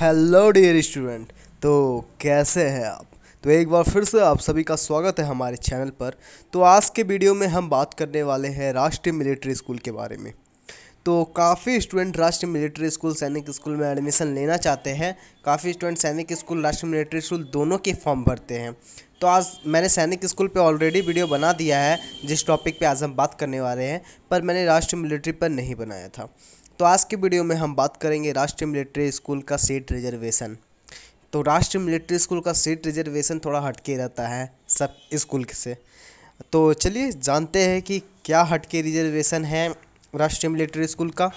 hello dear student तो कैसे हैं आप तो एक बार फिर से आप सभी का स्वागत है हमारे चैनल पर तो आज के वीडियो में हम बात करने वाले हैं राष्ट्रीय मिलिट्री स्कूल के बारे में तो काफ़ी student Rashtriya military school Sainik school में एडमिशन लेना चाहते हैं काफ़ी स्टूडेंट सैनिक स्कूल राष्ट्रीय मिलिट्री स्कूल दोनों के फॉर्म भरते हैं तो आज मैंने सैनिक स्कूल पे ऑलरेडी वीडियो बना दिया है जिस टॉपिक पे आज हम बात करने वाले हैं पर मैंने राष्ट्रीय मिलिट्री पर नहीं बनाया था तो आज के वीडियो में हम बात करेंगे राष्ट्रीय मिलिट्री स्कूल का सीट रिजर्वेशन तो राष्ट्रीय मिलिट्री स्कूल का सीट रिजर्वेशन थोड़ा हटके रहता है सब स्कूल से तो चलिए जानते हैं कि क्या हटके रिजर्वेशन है राष्ट्रीय मिलिट्री स्कूल का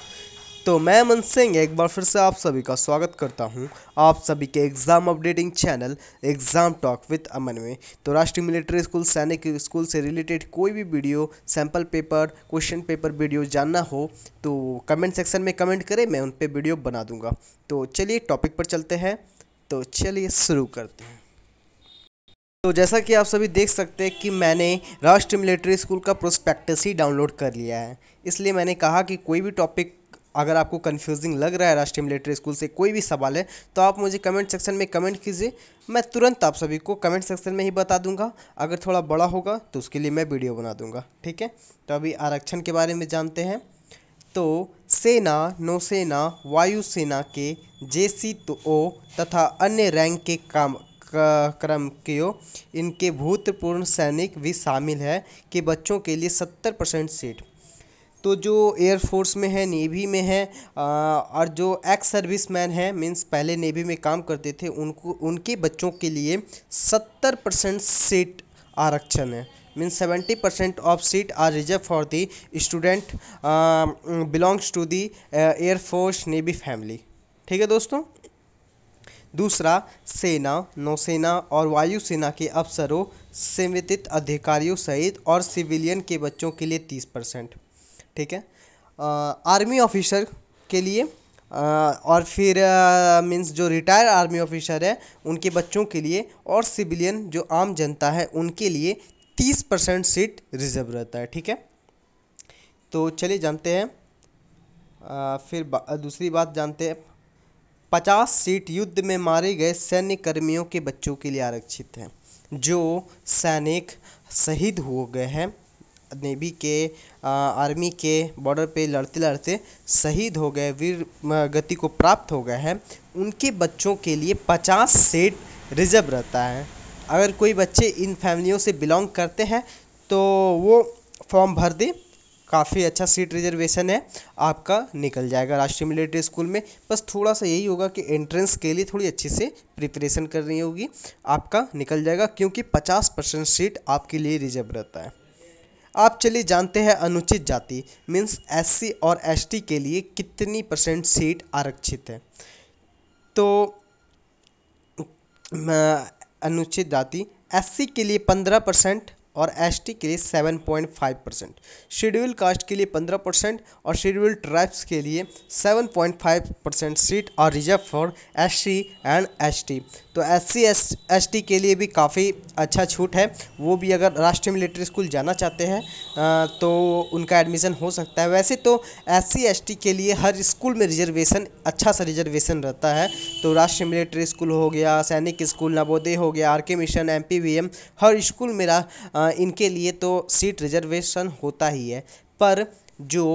तो मैं मन सिंह एक बार फिर से आप सभी का स्वागत करता हूं आप सभी के exam updating channel exam talk with Aman में तो Rashtriya military school Sainik school से रिलेटेड कोई भी video sample paper question paper video जानना हो तो कमेंट सेक्शन में कमेंट करें मैं उन पर वीडियो बना दूंगा तो चलिए टॉपिक पर चलते हैं तो चलिए शुरू करते हैं तो जैसा कि आप सभी देख सकते हैं कि मैंने राष्ट्रीय मिलिट्री स्कूल का प्रोस्पेक्टस ही डाउनलोड कर लिया है इसलिए मैंने कहा कि कोई भी टॉपिक अगर आपको कन्फ्यूजिंग लग रहा है राष्ट्रीय मिलिट्री स्कूल से कोई भी सवाल है तो आप मुझे कमेंट सेक्शन में कमेंट कीजिए मैं तुरंत आप सभी को कमेंट सेक्शन में ही बता दूंगा अगर थोड़ा बड़ा होगा तो उसके लिए मैं वीडियो बना दूंगा ठीक है तो अभी आरक्षण के बारे में जानते हैं तो सेना नौसेना वायुसेना के जे सी तथा अन्य रैंक के काम क्रम ओ इनके भूतपूर्व सैनिक भी शामिल है कि बच्चों के लिए सत्तर परसेंट सीट तो जो एयरफोर्स में है नेवी में है और जो एक्स सर्विस मैन है मीन्स पहले नेवी में काम करते थे उनको उनके बच्चों के लिए सत्तर परसेंट सीट आरक्षण है means seventy percent of seat are reserve for the student belongs to the air force navy family ठीक है दोस्तों दूसरा सेना नौसेना और वायुसेना के अफसरों संवेदित अधिकारियों सहित और सिविलियन के बच्चों के लिए तीस परसेंट ठीक है आर्मी ऑफिसर के लिए और फिर मीन्स जो रिटायर्ड आर्मी ऑफिसर है उनके बच्चों के लिए और सिविलियन जो आम जनता है उनके लिए तीस परसेंट सीट रिजर्व रहता है ठीक है तो चलिए जानते हैं फिर बा, दूसरी बात जानते हैं पचास सीट युद्ध में मारे गए सैन्य कर्मियों के बच्चों के लिए आरक्षित हैं जो सैनिक शहीद हो गए हैं नेवी के आर्मी के बॉर्डर पे लड़ते लड़ते शहीद हो गए वीर गति को प्राप्त हो गए हैं उनके बच्चों के लिए पचास सीट रिजर्व रहता है अगर कोई बच्चे इन फैमिलियों से बिलोंग करते हैं तो वो फॉर्म भर दें काफ़ी अच्छा सीट रिजर्वेशन है आपका निकल जाएगा राष्ट्रीय मिलिट्री स्कूल में बस थोड़ा सा यही होगा कि एंट्रेंस के लिए थोड़ी अच्छी से प्रिपरेशन करनी होगी आपका निकल जाएगा क्योंकि पचास परसेंट सीट आपके लिए रिजर्व रहता है आप चलिए जानते हैं अनुचित जाति मीन्स एस और एस के लिए कितनी परसेंट सीट आरक्षित है तो अनुचित जाति एस के लिए पंद्रह परसेंट और एस के लिए 7.5 परसेंट शेड्यूल कास्ट के लिए 15 परसेंट और शेड्यूल ट्राइब्स के लिए 7.5 परसेंट सीट और reserve for S and S तो एस सी एस के लिए भी काफ़ी अच्छा छूट है वो भी अगर राष्ट्रीय मिलिट्री स्कूल जाना चाहते हैं तो उनका एडमिशन हो सकता है वैसे तो एस सी के लिए हर स्कूल में रिजर्वेशन अच्छा सा रिजर्वेशन रहता है तो राष्ट्रीय मिलिट्री स्कूल हो गया सैनिक स्कूल नवोदय हो गया आर के मिशन एम हर स्कूल मेरा इनके लिए तो सीट रिजर्वेशन होता ही है पर जो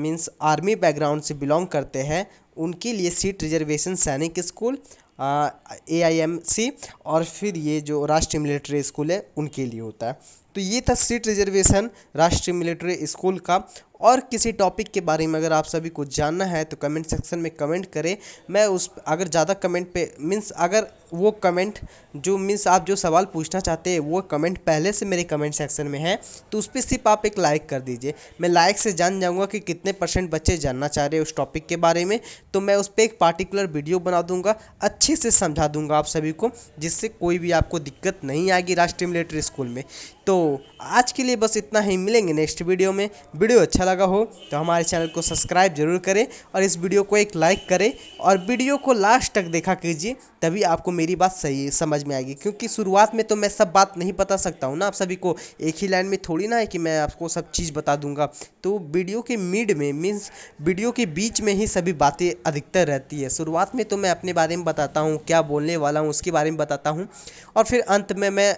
मीन्स आर्मी बैकग्राउंड से बिलोंग करते हैं उनके लिए seat reservation Sainik school A I M C और फिर ये जो राष्ट्रीय मिलिट्री स्कूल है उनके लिए होता है तो ये था seat reservation Rashtriya military school का और किसी टॉपिक के बारे में अगर आप सभी को जानना है तो कमेंट सेक्शन में कमेंट करें मैं उस अगर ज़्यादा कमेंट पे मीन्स अगर वो कमेंट जो मीन्स आप जो सवाल पूछना चाहते हैं वो कमेंट पहले से मेरे कमेंट सेक्शन में है तो उस पर सिर्फ आप एक लाइक कर दीजिए मैं लाइक से जान जाऊँगा कि कितने परसेंट बच्चे जानना चाह रहे हैं उस टॉपिक के बारे में तो मैं उस पर एक पार्टिकुलर वीडियो बना दूँगा अच्छे से समझा दूँगा आप सभी को जिससे कोई भी आपको दिक्कत नहीं आएगी राष्ट्रीय मिलिट्री स्कूल में तो आज के लिए बस इतना ही मिलेंगे नेक्स्ट वीडियो में वीडियो अच्छा लगा हो तो हमारे चैनल को सब्सक्राइब जरूर करें और इस वीडियो को एक लाइक करें और वीडियो को लास्ट तक देखा कीजिए तभी आपको मेरी बात सही समझ में आएगी क्योंकि शुरुआत में तो मैं सब बात नहीं बता सकता हूँ ना आप सभी को एक ही लाइन में थोड़ी ना है कि मैं आपको सब चीज़ बता दूंगा तो वीडियो के मिड में मीन्स वीडियो के बीच में ही सभी बातें अधिकतर रहती है शुरुआत में तो मैं अपने बारे में बताता हूँ क्या बोलने वाला हूँ उसके बारे में बताता हूँ और फिर अंत में मैं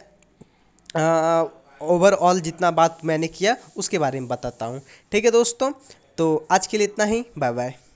आ, ओवरऑल जितना बात मैंने किया उसके बारे में बताता हूँ ठीक है दोस्तों तो आज के लिए इतना ही बाय बाय